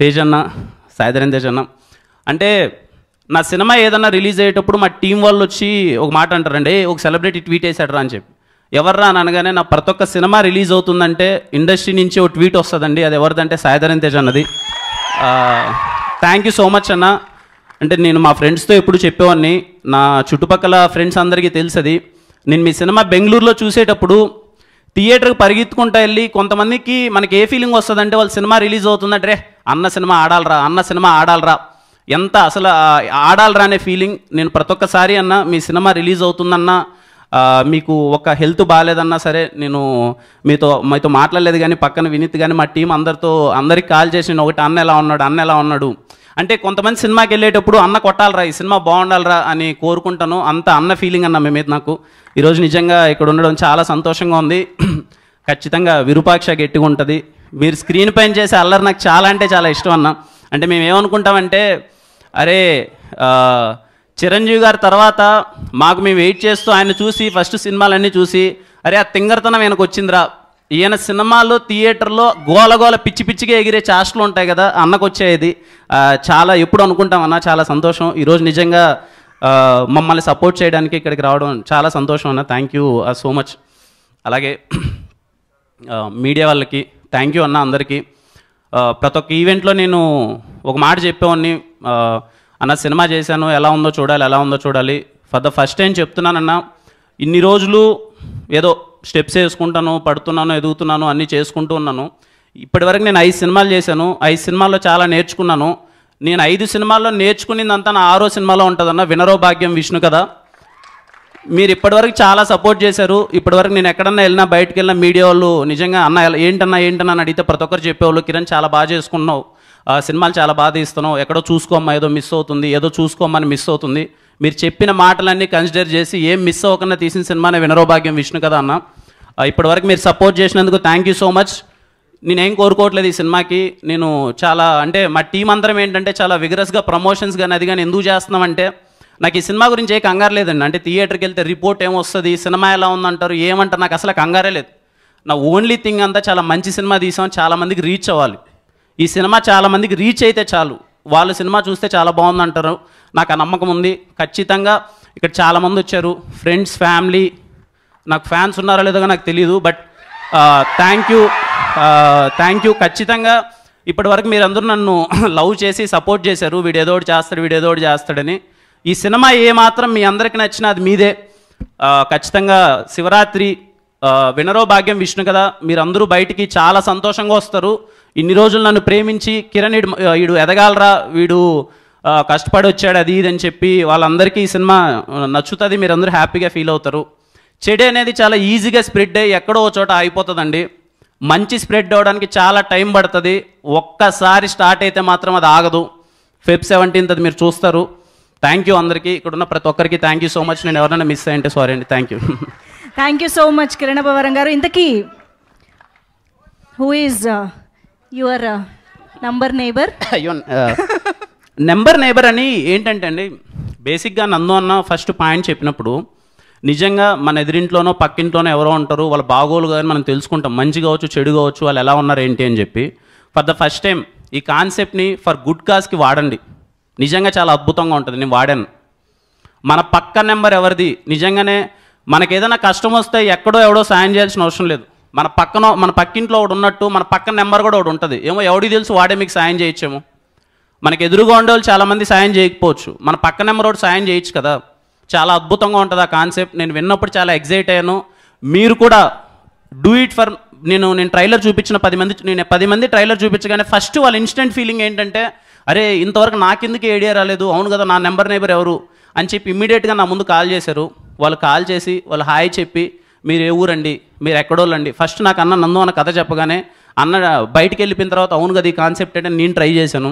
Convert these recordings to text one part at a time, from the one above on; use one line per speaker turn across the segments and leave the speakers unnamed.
తేజ్ అన్న తేజన్న తేజ్ అన్న అంటే నా సినిమా ఏదన్నా రిలీజ్ అయ్యేటప్పుడు మా టీం వాళ్ళు వచ్చి ఒక మాట అంటారండి ఒక సెలబ్రిటీ ట్వీట్ వేసాడరా అని చెప్పి ఎవర్రా అని అనగానే నా ప్రతి ఒక్క సినిమా రిలీజ్ అవుతుందంటే ఇండస్ట్రీ నుంచి ఒక ట్వీట్ వస్తుందండి అది ఎవరిదంటే సాయిధరన్ తేజ్ అన్నది థ్యాంక్ యూ సో మచ్ అన్న అంటే నేను మా ఫ్రెండ్స్తో ఎప్పుడు చెప్పేవాడిని నా చుట్టుపక్కల ఫ్రెండ్స్ అందరికీ తెలుసది నేను మీ సినిమా బెంగళూరులో చూసేటప్పుడు థియేటర్కి పరిగెత్తుకుంటా వెళ్ళి కొంతమందికి మనకి ఏ ఫీలింగ్ వస్తుందంటే వాళ్ళ సినిమా రిలీజ్ అవుతుందంటే రే అన్న సినిమా ఆడాలరా అన్న సినిమా ఆడాలరా ఎంత అసలు ఆడాలరా అనే ఫీలింగ్ నేను ప్రతి ఒక్కసారి అన్న మీ సినిమా రిలీజ్ అవుతుందన్నా మీకు ఒక హెల్త్ బాగాలేదన్నా సరే నేను మీతో మీతో మాట్లాడలేదు కానీ పక్కన వినీత్ కానీ మా టీం అందరితో అందరికి కాల్ చేసి ఒకటి అన్న ఎలా ఉన్నాడు అన్న ఎలా ఉన్నాడు అంటే కొంతమంది సినిమాకి వెళ్ళేటప్పుడు అన్న కొట్టాలరా ఈ సినిమా బాగుండాలరా అని కోరుకుంటాను అంత అన్న ఫీలింగ్ అన్న మేమే మీద నాకు ఈరోజు నిజంగా ఇక్కడ ఉండడం చాలా సంతోషంగా ఉంది ఖచ్చితంగా విరూపాక్ష గట్టిగా ఉంటుంది మీరు స్క్రీన్ పైన చేసే అల్లరి నాకు చాలా అంటే చాలా ఇష్టం అన్న అంటే మేము ఏమనుకుంటామంటే అరే చిరంజీవి గారి తర్వాత మాకు మేము వెయిట్ చేస్తూ ఆయన చూసి ఫస్ట్ సినిమాలన్నీ చూసి అరే ఆ తింగర్తనం ఆయనకు వచ్చిందిరా ఈయన సినిమాలు థియేటర్లో గోలగోల పిచ్చి పిచ్చిగా ఎగిరే చేష్టలు ఉంటాయి కదా అన్నకు వచ్చేది చాలా ఎప్పుడు అనుకుంటాం అన్న చాలా సంతోషం ఈరోజు నిజంగా మమ్మల్ని సపోర్ట్ చేయడానికి ఇక్కడికి రావడం చాలా సంతోషం అన్న థ్యాంక్ యూ సో మచ్ అలాగే మీడియా వాళ్ళకి థ్యాంక్ యూ అన్న అందరికీ ప్రతి ఒక్క ఈవెంట్లో నేను ఒక మాట చెప్పేవాడిని అన్న సినిమా చేశాను ఎలా ఉందో చూడాలి ఎలా ఉందో చూడాలి ఫర్ ద ఫస్ట్ టైం చెప్తున్నానన్నా ఇన్ని రోజులు ఏదో స్టెప్స్ వేసుకుంటాను పడుతున్నాను ఎదుగుతున్నాను అన్నీ చేసుకుంటూ ఉన్నాను ఇప్పటివరకు నేను ఐదు సినిమాలు చేశాను ఐదు సినిమాల్లో చాలా నేర్చుకున్నాను నేను ఐదు సినిమాల్లో నేర్చుకునిందంతా నా ఆరో సినిమాలో ఉంటుందన్న వినరో భాగ్యం విష్ణు కదా మీరు ఇప్పటివరకు చాలా సపోర్ట్ చేశారు ఇప్పటివరకు నేను ఎక్కడన్నా వెళ్ళినా బయటకు వెళ్ళినా మీడియా వాళ్ళు నిజంగా అన్న ఏంటన్నా ఏంటన్నా అని అడిగితే ప్రతి ఒక్కరు చెప్పేవాళ్ళు కిరణ్ చాలా బాగా చేసుకున్నావు సినిమాలు చాలా బాగా తీస్తున్నావు ఎక్కడో చూసుకోమ్మా ఏదో మిస్ అవుతుంది ఏదో చూసుకోమని మిస్ అవుతుంది మీరు చెప్పిన మాటలన్నీ కన్సిడర్ చేసి ఏం మిస్ అవ్వకుండా తీసిన సినిమానే భాగ్యం విష్ణు కదా అన్న ఇప్పటివరకు మీరు సపోర్ట్ చేసినందుకు థ్యాంక్ యూ సో మచ్ నేనేం కోరుకోవట్లేదు ఈ సినిమాకి నేను చాలా అంటే మా టీం అందరం ఏంటంటే చాలా విగరస్గా ప్రమోషన్స్ కానీ అది కానీ ఎందుకు చేస్తున్నామంటే నాకు ఈ సినిమా గురించి ఏ కంగారు లేదండి అంటే థియేటర్కి వెళ్తే రిపోర్ట్ ఏమొస్తుంది సినిమా ఎలా ఉందంటారు ఏమంటారు నాకు అసలు కంగారే లేదు నా ఓన్లీ థింగ్ అంతా చాలా మంచి సినిమా తీసాం చాలామందికి రీచ్ అవ్వాలి ఈ సినిమా చాలామందికి రీచ్ అయితే చాలు వాళ్ళు సినిమా చూస్తే చాలా బాగుంది అంటారు నాకు ఆ నమ్మకం ఉంది ఖచ్చితంగా ఇక్కడ చాలామంది వచ్చారు ఫ్రెండ్స్ ఫ్యామిలీ నాకు ఫ్యాన్స్ ఉన్నారో లేదో నాకు తెలియదు but thank you thank you ఖచ్చితంగా ఇప్పటివరకు మీరందరూ నన్ను లవ్ చేసి సపోర్ట్ చేశారు వీడు ఏదోడు చేస్తాడు వీడు చేస్తాడని ఈ సినిమా ఏమాత్రం మీ అందరికి నచ్చినా అది మీదే ఖచ్చితంగా శివరాత్రి వినరో భాగ్యం విష్ణు కదా మీరందరూ బయటికి చాలా సంతోషంగా వస్తారు ఇన్ని రోజులు నన్ను ప్రేమించి కిరణ్ వీడు ఎదగాలరా వీడు కష్టపడి వచ్చాడు అది ఇది అని చెప్పి వాళ్ళందరికీ ఈ సినిమా నచ్చుతుంది మీరందరూ హ్యాపీగా ఫీల్ అవుతారు చెడు అనేది చాలా ఈజీగా స్ప్రెడ్ అయ్యి ఎక్కడో చోట ఆగిపోతుందండి మంచి స్ప్రెడ్ అవ్వడానికి చాలా టైం పడుతుంది ఒక్కసారి స్టార్ట్ అయితే మాత్రం అది ఆగదు ఫెబ్ సెవెంటీన్త్ అది మీరు చూస్తారు థ్యాంక్ యూ అందరికీ ఇక్కడున్న ప్రతి ఒక్కరికి థ్యాంక్ యూ సో మచ్ నేను ఎవరైనా మిస్ అయ్యంటే సారీ అండి thank you thank you so much Kiran Bhavaram garu ఇంతకీ who is your number neighbour number neighbour అని ఏంటంటే అండి బేసిక్గా నన్ను అన్న ఫస్ట్ పాయింట్ చెప్పినప్పుడు నిజంగా మన ఎదిరింట్లోనో పక్కింట్లోనో ఎవరో ఉంటారు వాళ్ళ బాగోలు కానీ మనం తెలుసుకుంటాం మంచి కావచ్చు చెడు కావచ్చు వాళ్ళు ఎలా ఉన్నారు ఏంటి అని చెప్పి ఫర్ ద ఫస్ట్ టైం ఈ కాన్సెప్ట్ని ఫర్ గుడ్ కాజ్కి వాడండి నిజంగా చాలా అద్భుతంగా ఉంటుంది నేను వాడాను మన పక్క నెంబర్ ఎవరిది నిజంగానే మనకేదైనా కష్టం వస్తే ఎక్కడో ఎవడో సాయం చేయాల్సిన అవసరం లేదు మన పక్కన మన పక్కింట్లో ఒకడు ఉన్నట్టు మన పక్కన నెంబర్ కూడా ఒకడు ఉంటుంది ఏమో ఎవడికి తెలుసు వాడే మీకు సాయం చేయొచ్చేమో మనకి ఎదురుగా ఉండేవాళ్ళు చాలామంది సాయం చేయకపోవచ్చు మన పక్క నెంబర్ ఒకటి సాయం చేయొచ్చు కదా చాలా అద్భుతంగా ఉంటుంది ఆ కాన్సెప్ట్ నేను విన్నప్పుడు చాలా ఎగ్జైట్ అయ్యాను మీరు కూడా డూ ఇట్ ఫర్ నేను నేను ట్రైలర్ చూపించిన పది మంది నేను పది మంది ట్రైలర్ చూపించగానే ఫస్ట్ వాళ్ళ ఇన్స్టెంట్ ఫీలింగ్ ఏంటంటే అరే ఇంతవరకు నాకెందుకు ఏడియా రాలేదు అవును కదా నా నెంబర్ నైబర్ ఎవరు అని చెప్పి ఇమ్మీడియట్గా నా ముందు కాల్ చేశారు వాళ్ళు కాల్ చేసి వాళ్ళు హాయ్ చెప్పి మీరు ఏ ఊరండి మీరు ఎక్కడోళ్ళండి ఫస్ట్ నాకు అన్న నందు అన్న కథ చెప్పగానే అన్న బయటికి వెళ్ళిపోయిన తర్వాత అవును కదా ఈ కాన్సెప్ట్ అంటే నేను ట్రై చేశాను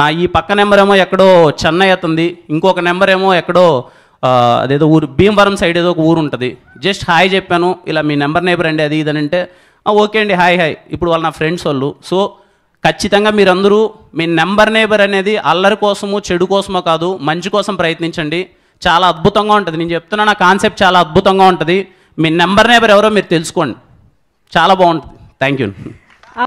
నా ఈ పక్క నెంబర్ ఏమో ఎక్కడో చెన్నై అవుతుంది ఇంకొక నెంబర్ ఏమో ఎక్కడో అదేదో ఊరు భీమవరం సైడ్ ఏదో ఒక ఊరు ఉంటుంది జస్ట్ హాయ్ చెప్పాను ఇలా మీ నెంబర్ నేబర్ అండి అది ఇదని అంటే ఓకే అండి హాయ్ హాయ్ ఇప్పుడు వాళ్ళు నా ఫ్రెండ్స్ వాళ్ళు సో ఖచ్చితంగా మీరందరూ మీ నెంబర్ నేబర్ అనేది అల్లరి కోసము చెడు కోసమో కాదు మంచి కోసం ప్రయత్నించండి చాలా అద్భుతంగా ఉంటుంది నేను చెప్తున్నా నా కాన్సెప్ట్ చాలా అద్భుతంగా ఉంటుంది మీ నెంబర్ నేబర్ ఎవరో మీరు తెలుసుకోండి చాలా బాగుంటుంది థ్యాంక్ యూ